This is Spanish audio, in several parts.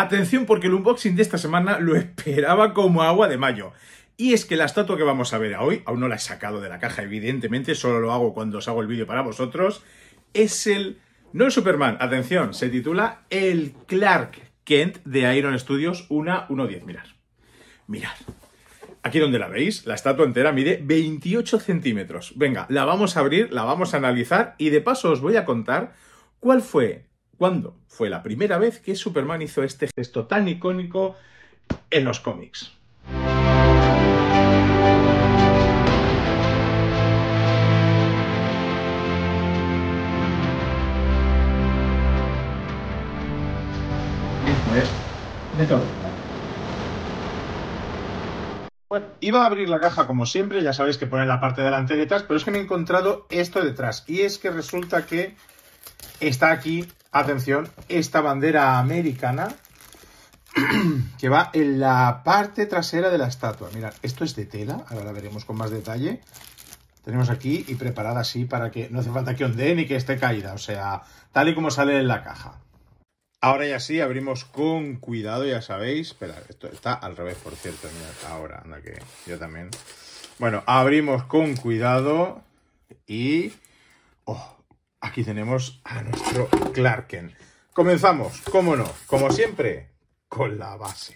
Atención porque el unboxing de esta semana lo esperaba como agua de mayo. Y es que la estatua que vamos a ver hoy, aún no la he sacado de la caja evidentemente, solo lo hago cuando os hago el vídeo para vosotros, es el... no el Superman, atención, se titula El Clark Kent de Iron Studios 1 110, mirad. Mirad. Aquí donde la veis, la estatua entera mide 28 centímetros. Venga, la vamos a abrir, la vamos a analizar y de paso os voy a contar cuál fue cuándo fue la primera vez que Superman hizo este gesto tan icónico en los cómics. De todo. ¿eh? Bueno, iba a abrir la caja como siempre, ya sabéis que poner la parte delante y detrás, pero es que me he encontrado esto detrás. Y es que resulta que está aquí, atención, esta bandera americana que va en la parte trasera de la estatua. Mirad, esto es de tela, ahora la veremos con más detalle. Tenemos aquí y preparada así para que no hace falta que ondee ni que esté caída, o sea, tal y como sale en la caja. Ahora ya sí, abrimos con cuidado, ya sabéis. Espera, esto está al revés, por cierto, mirad, ahora, anda que yo también. Bueno, abrimos con cuidado y... ¡Oh! aquí tenemos a nuestro Clarken. Comenzamos, cómo no, como siempre, con la base.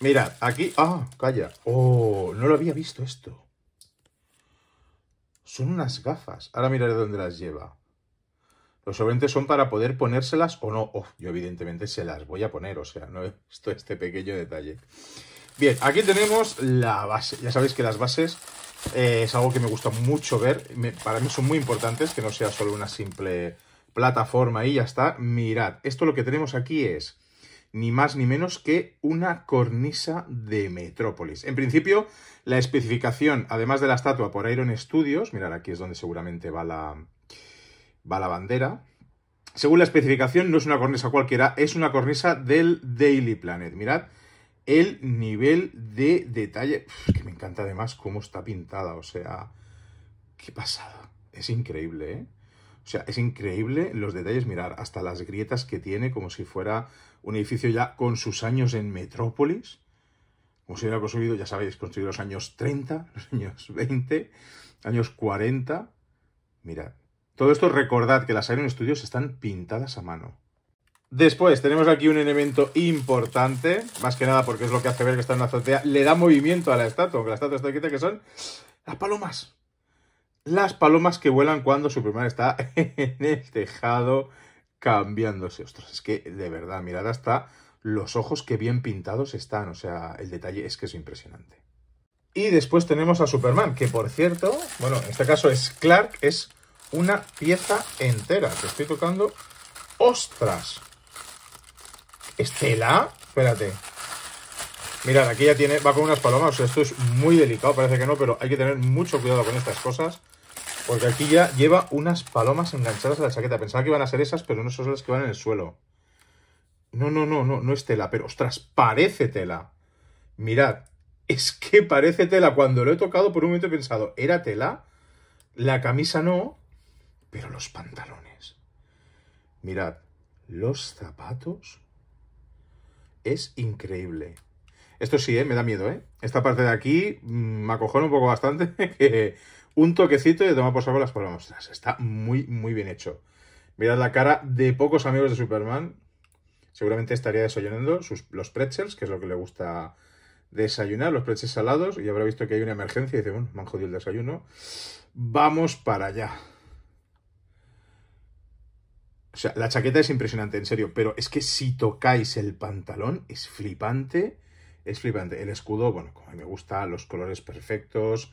Mirad, aquí... ¡Ah, calla! ¡Oh, no lo había visto esto! Son unas gafas. Ahora miraré dónde las lleva. Los solventes son para poder ponérselas o no. Oh, yo evidentemente se las voy a poner, o sea, no esto, este pequeño detalle. Bien, aquí tenemos la base. Ya sabéis que las bases eh, es algo que me gusta mucho ver. para mí son muy importantes que no sea solo una simple plataforma y ya está. Mirad, esto lo que tenemos aquí es ni más ni menos que una cornisa de Metrópolis. En principio, la especificación, además de la estatua por Iron Studios, mirad, aquí es donde seguramente va la, va la bandera. Según la especificación, no es una cornisa cualquiera, es una cornisa del Daily Planet. Mirad, el nivel de detalle, que me encanta además cómo está pintada, o sea, qué pasado es increíble, ¿eh? O sea, es increíble los detalles, mirar, hasta las grietas que tiene, como si fuera un edificio ya con sus años en Metrópolis, como si hubiera construido, ya sabéis, construido los años 30, los años 20, años 40, mirad. Todo esto recordad que las Iron Studios están pintadas a mano. Después tenemos aquí un elemento importante, más que nada porque es lo que hace ver que está en la azotea. Le da movimiento a la estatua, aunque la estatua está aquí, que son las palomas. Las palomas que vuelan cuando Superman está en el tejado cambiándose. Ostras, es que de verdad, mirad hasta los ojos que bien pintados están. O sea, el detalle es que es impresionante. Y después tenemos a Superman, que por cierto, bueno, en este caso es Clark, es una pieza entera. Te estoy tocando. ¡Ostras! Estela, espérate. Mirad, aquí ya tiene, va con unas palomas, esto es muy delicado, parece que no, pero hay que tener mucho cuidado con estas cosas, porque aquí ya lleva unas palomas enganchadas a la chaqueta. Pensaba que iban a ser esas, pero no son las que van en el suelo. No, no, no, no, no es tela, pero ostras, parece tela. Mirad, es que parece tela. Cuando lo he tocado, por un momento he pensado, ¿era tela? La camisa no, pero los pantalones. Mirad, los zapatos es increíble. Esto sí, ¿eh? me da miedo, ¿eh? Esta parte de aquí mm, me acojona un poco bastante. un toquecito y de por saco las palabras. está muy, muy bien hecho. Mirad la cara de pocos amigos de Superman. Seguramente estaría desayunando los pretzels, que es lo que le gusta desayunar, los pretzels salados. Y habrá visto que hay una emergencia y dice, bueno, me han jodido el desayuno. Vamos para allá sea, la chaqueta es impresionante, en serio, pero es que si tocáis el pantalón es flipante, es flipante. El escudo, bueno, como a mí me gusta, los colores perfectos,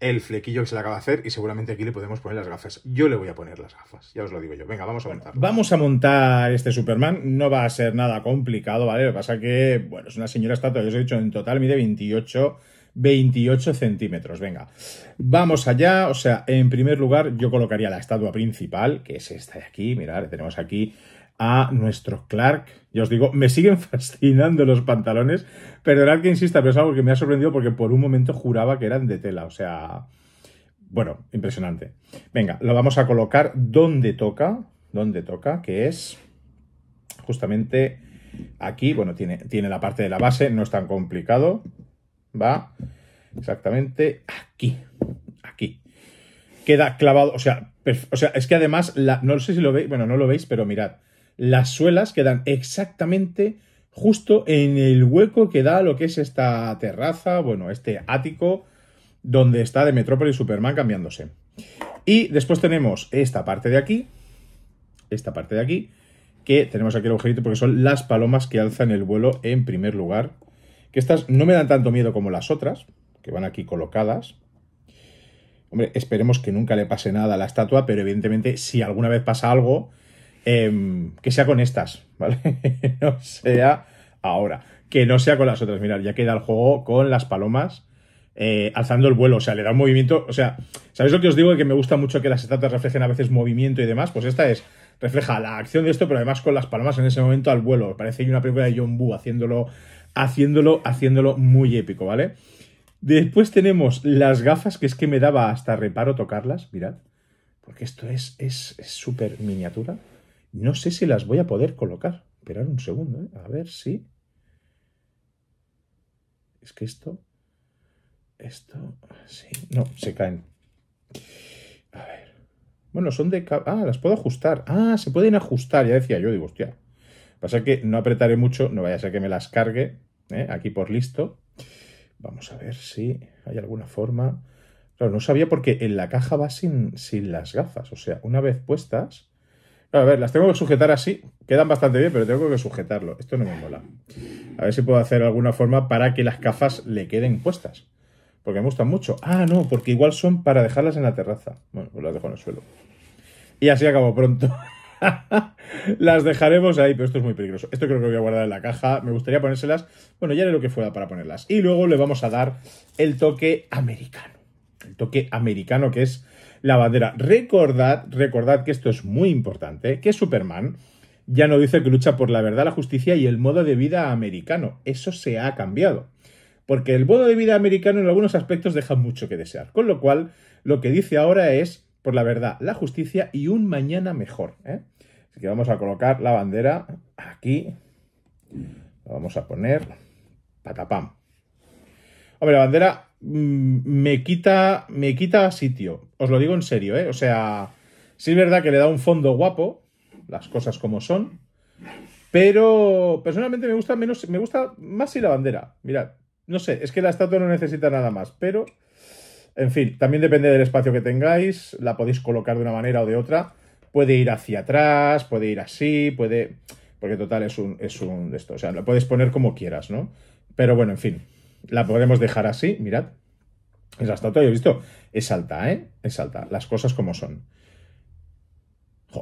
el flequillo que se le acaba de hacer y seguramente aquí le podemos poner las gafas. Yo le voy a poner las gafas, ya os lo digo yo. Venga, vamos a montar. Vamos a montar este Superman, no va a ser nada complicado, ¿vale? Lo que pasa que, bueno, es una señora estatua, yo os he dicho, en total mide 28 28 centímetros. Venga, vamos allá. O sea, en primer lugar, yo colocaría la estatua principal, que es esta de aquí. Mirad, tenemos aquí a nuestro Clark. Ya os digo, me siguen fascinando los pantalones. Perdonad que insista, pero es algo que me ha sorprendido porque por un momento juraba que eran de tela. O sea, bueno, impresionante. Venga, lo vamos a colocar donde toca, donde toca, que es justamente aquí. Bueno, tiene, tiene la parte de la base, no es tan complicado va exactamente aquí, aquí. Queda clavado, o sea, o sea es que además, la, no sé si lo veis, bueno, no lo veis, pero mirad, las suelas quedan exactamente justo en el hueco que da lo que es esta terraza, bueno, este ático donde está de Metrópolis Superman cambiándose. Y después tenemos esta parte de aquí, esta parte de aquí, que tenemos aquí el agujerito porque son las palomas que alzan el vuelo en primer lugar que estas no me dan tanto miedo como las otras, que van aquí colocadas. Hombre, esperemos que nunca le pase nada a la estatua, pero evidentemente si alguna vez pasa algo, em, que sea con estas, ¿vale? no sea ahora, que no sea con las otras. Mirad, ya queda el juego con las palomas eh, alzando el vuelo, o sea, le da un movimiento, o sea, ¿sabéis lo que os digo? que me gusta mucho que las estatuas reflejen a veces movimiento y demás, pues esta es, refleja la acción de esto, pero además con las palomas en ese momento al vuelo, parece una película de John Boo haciéndolo haciéndolo, haciéndolo muy épico, ¿vale? Después tenemos las gafas, que es que me daba hasta reparo tocarlas, mirad, porque esto es súper es, miniatura. No sé si las voy a poder colocar. Esperad un segundo, ¿eh? a ver si... Es que esto... Esto... Sí, no, se caen. A ver. Bueno, son de... Ah, las puedo ajustar. Ah, se pueden ajustar, ya decía yo. Digo, hostia, Pasa que no apretaré mucho, no vaya a ser que me las cargue, ¿eh? aquí por listo. Vamos a ver si hay alguna forma... Claro, no sabía porque en la caja va sin, sin las gafas, o sea, una vez puestas... a ver, las tengo que sujetar así, quedan bastante bien, pero tengo que sujetarlo, esto no me mola. A ver si puedo hacer alguna forma para que las gafas le queden puestas. Porque me gustan mucho. Ah, no, porque igual son para dejarlas en la terraza. Bueno, pues las dejo en el suelo. Y así acabo pronto. las dejaremos ahí, pero esto es muy peligroso. Esto creo que lo voy a guardar en la caja. Me gustaría ponérselas. Bueno, ya haré lo que fuera para ponerlas. Y luego le vamos a dar el toque americano. El toque americano que es la bandera. Recordad, recordad que esto es muy importante, que Superman ya no dice que lucha por la verdad, la justicia y el modo de vida americano. Eso se ha cambiado. Porque el modo de vida americano en algunos aspectos deja mucho que desear. Con lo cual, lo que dice ahora es por la verdad, la justicia y un mañana mejor. ¿eh? Así que vamos a colocar la bandera aquí. vamos a poner patapam. Hombre, la bandera mm, me quita, me quita sitio. Os lo digo en serio, ¿eh? O sea, sí es verdad que le da un fondo guapo, las cosas como son. Pero personalmente me gusta menos, me gusta más si la bandera. Mirad, no sé, es que la estatua no necesita nada más, pero en fin, también depende del espacio que tengáis, la podéis colocar de una manera o de otra. Puede ir hacia atrás, puede ir así, puede... Porque total es un, es un esto, o sea, lo puedes poner como quieras, ¿no? Pero bueno, en fin, la podemos dejar así, mirad. la estatua, yo he visto, es alta, ¿eh? Es alta, las cosas como son.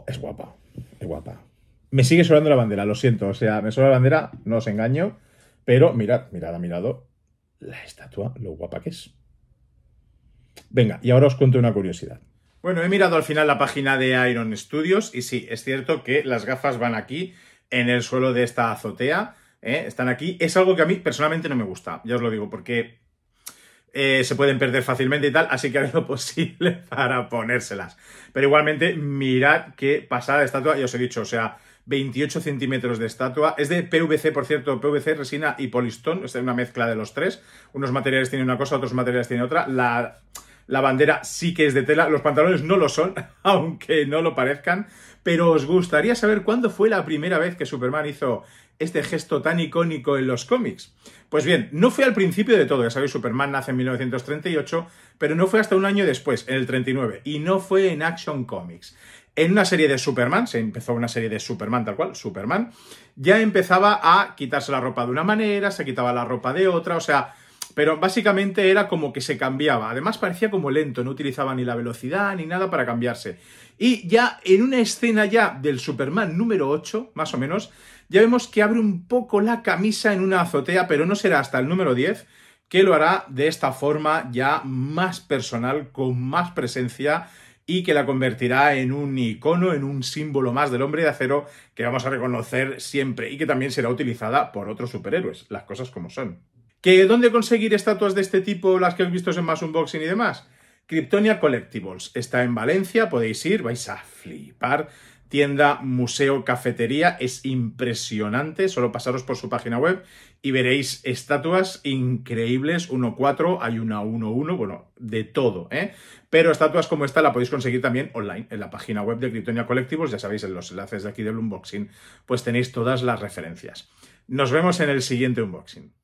es guapa, es guapa. Me sigue sobrando la bandera, lo siento, o sea, me sobra la bandera, no os engaño, pero mirad, mirad mirad, la estatua, lo guapa que es. Venga, y ahora os cuento una curiosidad. Bueno, he mirado al final la página de Iron Studios y sí, es cierto que las gafas van aquí, en el suelo de esta azotea, ¿eh? están aquí. Es algo que a mí personalmente no me gusta, ya os lo digo, porque eh, se pueden perder fácilmente y tal, así que haré lo posible para ponérselas. Pero igualmente, mirad qué pasada estatua, ya os he dicho, o sea, 28 centímetros de estatua. Es de PVC, por cierto, PVC, resina y polistón. Es una mezcla de los tres. Unos materiales tienen una cosa, otros materiales tienen otra. La, bandera sí que es de tela. Los pantalones no lo son, aunque no lo parezcan. Pero os gustaría saber cuándo fue la primera vez que Superman hizo este gesto tan icónico en los cómics? Pues bien, no fue al principio de todo, ya sabéis, Superman nace en 1938, pero no fue hasta un año después, en el 39, y no fue en Action Comics en una serie de Superman, se empezó una serie de Superman tal cual, Superman, ya empezaba a quitarse la ropa de una manera, se quitaba la ropa de otra, o sea, pero básicamente era como que se cambiaba. Además parecía como lento, no utilizaba ni la velocidad ni nada para cambiarse. Y ya en una escena ya del Superman número 8, más o menos, ya vemos que abre un poco la camisa en una azotea, pero no será hasta el número 10 que lo hará de esta forma ya más personal, con más presencia y que la convertirá en un icono, en un símbolo más del hombre de acero que vamos a reconocer siempre y que también será utilizada por otros superhéroes, las cosas como son. ¿Que dónde conseguir estatuas de este tipo, las que habéis visto en más unboxing y demás? Kryptonia Collectibles está en Valencia, podéis ir, vais a flipar tienda, museo, cafetería. Es impresionante. Solo pasaros por su página web y veréis estatuas increíbles. 1-4, hay una 1-1, bueno, de todo, ¿eh? Pero estatuas como esta la podéis conseguir también online en la página web de Critonia Colectivos. Ya sabéis, en los enlaces de aquí del unboxing, pues tenéis todas las referencias. Nos vemos en el siguiente unboxing.